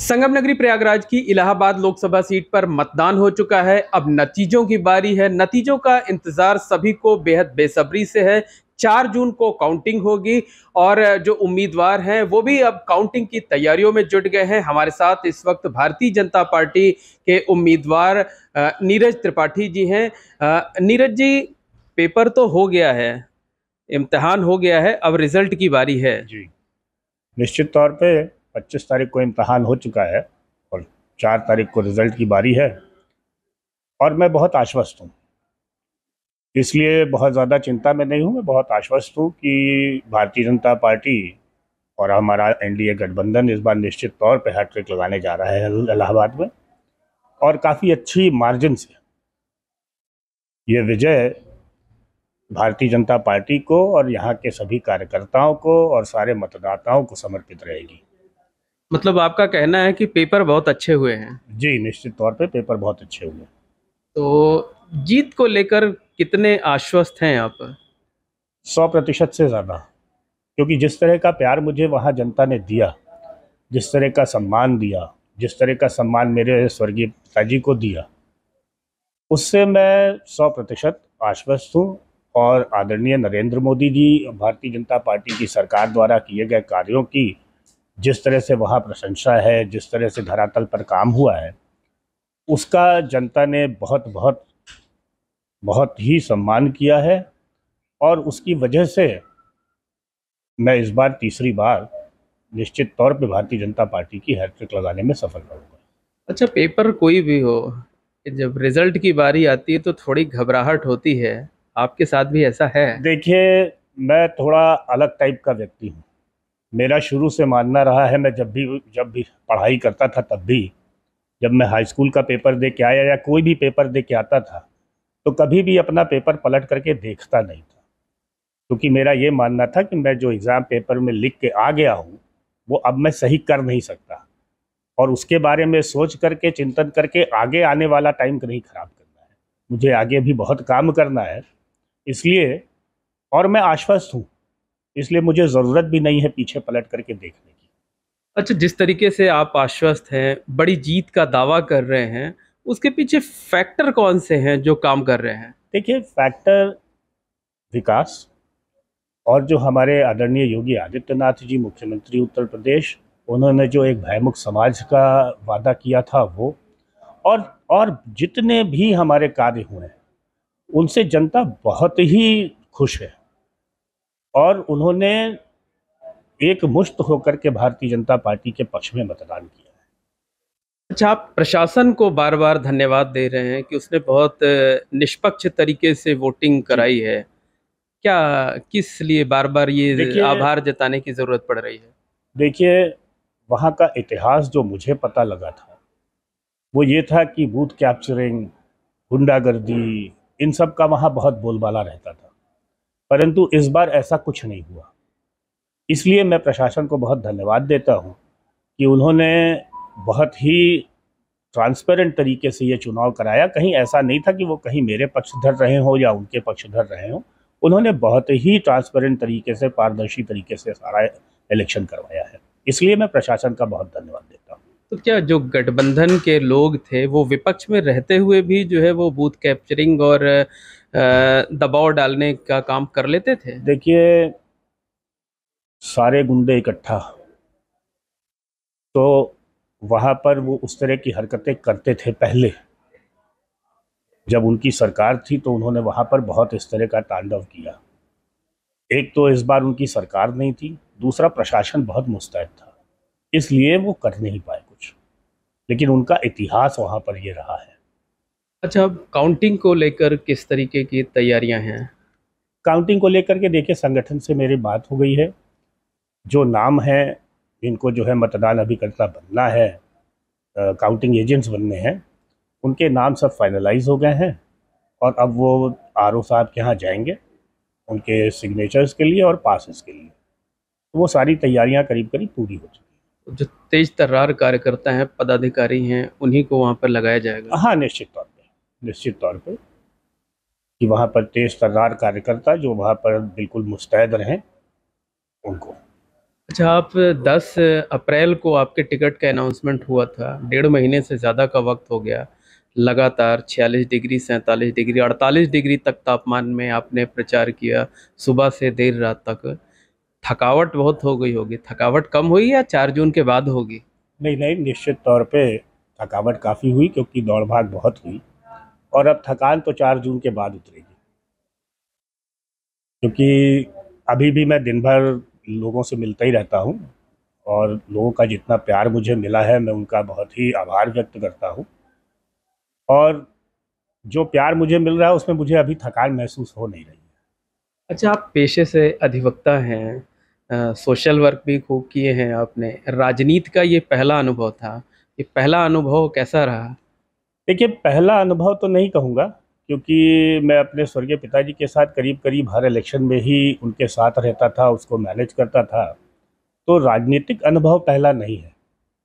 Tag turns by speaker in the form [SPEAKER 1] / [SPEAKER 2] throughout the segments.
[SPEAKER 1] संगम नगरी प्रयागराज की इलाहाबाद लोकसभा सीट पर मतदान हो चुका है अब नतीजों की बारी है नतीजों का इंतजार सभी को बेहद बेसब्री से है चार जून को काउंटिंग होगी और जो उम्मीदवार हैं वो भी अब काउंटिंग की तैयारियों में जुट गए हैं हमारे साथ इस वक्त भारतीय जनता पार्टी के उम्मीदवार नीरज त्रिपाठी जी हैं नीरज जी पेपर तो हो गया है इम्तहान हो गया है अब रिजल्ट की बारी है जी
[SPEAKER 2] निश्चित तौर पर पच्चीस तारीख को इम्तहान हो चुका है और चार तारीख को रिज़ल्ट की बारी है और मैं बहुत आश्वस्त हूँ इसलिए बहुत ज़्यादा चिंता में नहीं हूँ मैं बहुत आश्वस्त हूँ कि भारतीय जनता पार्टी और हमारा एनडीए गठबंधन इस बार निश्चित तौर पर हैट्रिक लगाने जा रहा है इलाहाबाद में और काफ़ी अच्छी मार्जिन से ये विजय भारतीय जनता पार्टी को और यहाँ के सभी कार्यकर्ताओं को और सारे मतदाताओं को समर्पित रहेगी
[SPEAKER 1] मतलब आपका कहना है कि पेपर बहुत अच्छे हुए हैं जी निश्चित तौर पे पेपर बहुत अच्छे हुए तो जीत को लेकर कितने आश्वस्त हैं आप सौ प्रतिशत से ज़्यादा
[SPEAKER 2] क्योंकि जिस तरह का प्यार मुझे वहाँ जनता ने दिया जिस तरह का सम्मान दिया जिस तरह का सम्मान मेरे स्वर्गीय पिताजी को दिया उससे मैं सौ प्रतिशत आश्वस्त हूँ और आदरणीय नरेंद्र मोदी जी भारतीय जनता पार्टी की सरकार द्वारा किए गए कार्यों की जिस तरह से वहाँ प्रशंसा है जिस तरह से धरातल पर काम हुआ है उसका जनता ने बहुत बहुत बहुत ही सम्मान किया है और उसकी वजह से मैं इस बार तीसरी बार निश्चित तौर पे भारतीय जनता पार्टी की हैट्रिक लगाने में सफल रहूँगा
[SPEAKER 1] अच्छा पेपर कोई भी हो जब रिजल्ट की बारी आती है तो थोड़ी घबराहट होती है आपके साथ भी ऐसा है देखिए मैं थोड़ा
[SPEAKER 2] अलग टाइप का व्यक्ति हूँ मेरा शुरू से मानना रहा है मैं जब भी जब भी पढ़ाई करता था तब भी जब मैं हाई स्कूल का पेपर दे के आया या कोई भी पेपर दे के आता था तो कभी भी अपना पेपर पलट करके देखता नहीं था क्योंकि मेरा ये मानना था कि मैं जो एग्ज़ाम पेपर में लिख के आ गया हूँ वो अब मैं सही कर नहीं सकता और उसके बारे में सोच करके चिंतन करके आगे आने वाला टाइम नहीं ख़राब करना है मुझे आगे भी बहुत काम करना है इसलिए और मैं आश्वस्त हूँ इसलिए मुझे ज़रूरत भी नहीं है पीछे पलट करके देखने की
[SPEAKER 1] अच्छा जिस तरीके से आप आश्वस्त हैं बड़ी जीत का दावा कर रहे हैं उसके पीछे फैक्टर कौन से हैं जो काम कर रहे हैं
[SPEAKER 2] देखिए फैक्टर विकास और जो हमारे आदरणीय योगी आदित्यनाथ जी मुख्यमंत्री उत्तर प्रदेश उन्होंने जो एक भयमुख समाज का वादा किया था वो और और जितने भी हमारे कार्य हुए हैं उनसे जनता बहुत ही खुश है और उन्होंने एक मुश्त होकर के भारतीय जनता पार्टी के पक्ष में मतदान किया
[SPEAKER 1] है अच्छा आप प्रशासन को बार बार धन्यवाद दे रहे हैं कि उसने बहुत निष्पक्ष तरीके से वोटिंग कराई है क्या किस लिए बार बार ये आभार जताने की ज़रूरत पड़ रही है देखिए वहाँ का इतिहास जो मुझे
[SPEAKER 2] पता लगा था वो ये था कि बूथ कैप्चरिंग गुंडागर्दी इन सब का वहाँ बहुत बोलबाला रहता था परंतु इस बार ऐसा कुछ नहीं हुआ इसलिए मैं प्रशासन को बहुत धन्यवाद देता हूँ कि उन्होंने बहुत ही ट्रांसपेरेंट तरीके से ये चुनाव कराया कहीं ऐसा नहीं था कि वो कहीं मेरे पक्षधर रहे हों या उनके पक्षधर रहे हों उन्होंने बहुत ही ट्रांसपेरेंट तरीके से पारदर्शी तरीके से सारा इलेक्शन करवाया है इसलिए मैं प्रशासन का बहुत धन्यवाद देता हूँ
[SPEAKER 1] तो क्या जो गठबंधन के लोग थे वो विपक्ष में रहते हुए भी जो है वो बूथ कैप्चरिंग और दबाव डालने का काम कर लेते थे देखिए
[SPEAKER 2] सारे गुंडे इकट्ठा तो वहाँ पर वो उस तरह की हरकतें करते थे पहले जब उनकी सरकार थी तो उन्होंने वहाँ पर बहुत इस तरह का तांडव किया एक तो इस बार उनकी सरकार नहीं थी दूसरा प्रशासन बहुत मुस्तैद था इसलिए वो कर नहीं पाए कुछ लेकिन उनका इतिहास वहाँ पर ये रहा है अच्छा अब काउंटिंग को
[SPEAKER 1] लेकर किस तरीके की तैयारियां हैं
[SPEAKER 2] काउंटिंग को लेकर के देखिए संगठन से मेरी बात हो गई है जो नाम है इनको जो है मतदान अभिकर्ता बनना है काउंटिंग एजेंट्स बनने हैं उनके नाम सब फाइनलाइज हो गए हैं और अब वो आर साहब के यहाँ जाएंगे उनके सिग्नेचर्स के लिए और पासिस के लिए तो वो सारी तैयारियाँ करीब करीब पूरी हो
[SPEAKER 1] चुकी जो तेज तर्रार कार्यकर्ता हैं पदाधिकारी हैं उन्हीं को वहाँ पर लगाया जाएगा हाँ निश्चित तौर निश्चित तौर पर
[SPEAKER 2] कि वहाँ पर तेज तर्रार कार्यकर्ता जो वहाँ पर बिल्कुल मुस्तैद रहें
[SPEAKER 1] उनको अच्छा आप 10 अप्रैल को आपके टिकट का अनाउंसमेंट हुआ था डेढ़ महीने से ज़्यादा का वक्त हो गया लगातार 46 डिग्री सैंतालीस डिग्री 48 डिग्री तक तापमान में आपने प्रचार किया सुबह से देर रात तक थकावट बहुत हो गई होगी थकावट कम हुई या चार जून के बाद होगी नहीं नहीं निश्चित
[SPEAKER 2] तौर पे थकावट काफ़ी हुई क्योंकि दौड़ भाग बहुत हुई और अब थकान तो चार जून के बाद उतरेगी क्योंकि अभी भी मैं दिन भर लोगों से मिलता ही रहता हूँ और लोगों का जितना प्यार मुझे मिला है मैं उनका बहुत ही आभार व्यक्त करता हूँ और जो प्यार मुझे मिल रहा है उसमें मुझे अभी थकान महसूस हो नहीं रही है
[SPEAKER 1] अच्छा आप पेशे से अधिवक्ता हैं आ, सोशल वर्क भी खूब किए हैं आपने राजनीति का ये पहला अनुभव था ये पहला अनुभव कैसा रहा देखिए पहला
[SPEAKER 2] अनुभव तो नहीं
[SPEAKER 1] कहूँगा क्योंकि
[SPEAKER 2] मैं अपने स्वर्गीय पिताजी के साथ करीब करीब हर इलेक्शन में ही उनके साथ रहता था उसको मैनेज करता था तो राजनीतिक अनुभव पहला नहीं है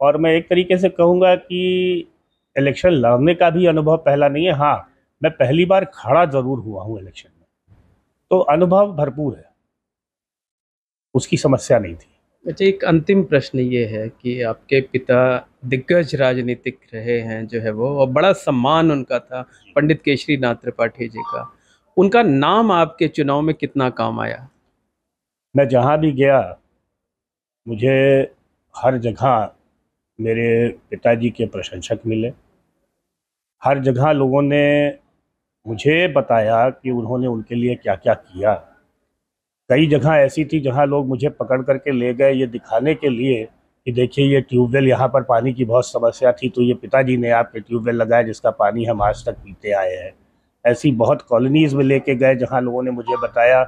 [SPEAKER 2] और मैं एक तरीके से कहूँगा कि इलेक्शन लड़ने का भी अनुभव पहला नहीं है हाँ मैं पहली बार
[SPEAKER 1] खड़ा ज़रूर हुआ हूँ इलेक्शन में तो अनुभव भरपूर है
[SPEAKER 2] उसकी समस्या नहीं थी
[SPEAKER 1] अच्छा एक अंतिम प्रश्न ये है कि आपके पिता दिग्गज राजनीतिक रहे हैं जो है वो और बड़ा सम्मान उनका था पंडित केशरी नाथ त्रिपाठी जी का उनका नाम आपके चुनाव में कितना काम आया
[SPEAKER 2] मैं जहाँ भी गया मुझे हर जगह मेरे पिताजी के प्रशंसक मिले हर जगह लोगों ने मुझे बताया कि उन्होंने उनके लिए क्या क्या किया कई जगह ऐसी थी जहाँ लोग मुझे पकड़ करके ले गए ये दिखाने के लिए कि देखिए ये ट्यूबवेल यहाँ पर पानी की बहुत समस्या थी तो ये पिताजी ने आपके ट्यूबवेल लगाया जिसका पानी हम आज तक पीते आए हैं ऐसी बहुत कॉलोनीज़ में लेके गए जहाँ लोगों ने मुझे बताया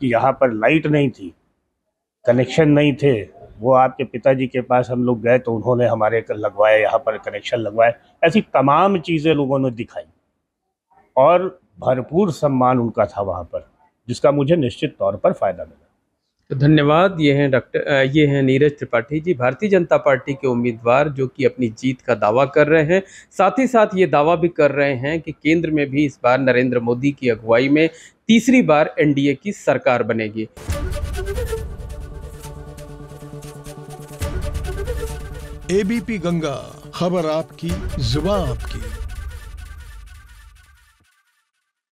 [SPEAKER 2] कि यहाँ पर लाइट नहीं थी कनेक्शन नहीं थे वो आपके पिताजी के पास हम लोग गए तो उन्होंने हमारे लगवाए यहाँ पर कनेक्शन लगवाए ऐसी तमाम चीज़ें लोगों ने दिखाई और भरपूर सम्मान उनका था वहाँ पर जिसका मुझे निश्चित तौर पर फायदा मिला
[SPEAKER 1] तो धन्यवाद ये हैं डॉक्टर ये हैं नीरज त्रिपाठी जी भारतीय जनता पार्टी के उम्मीदवार जो कि अपनी जीत का दावा कर रहे हैं साथ ही साथ ये दावा भी कर रहे हैं कि केंद्र में भी इस बार नरेंद्र मोदी की अगुवाई में तीसरी बार एनडीए की सरकार बनेगी एबीपी गंगा खबर आपकी जुबा आपकी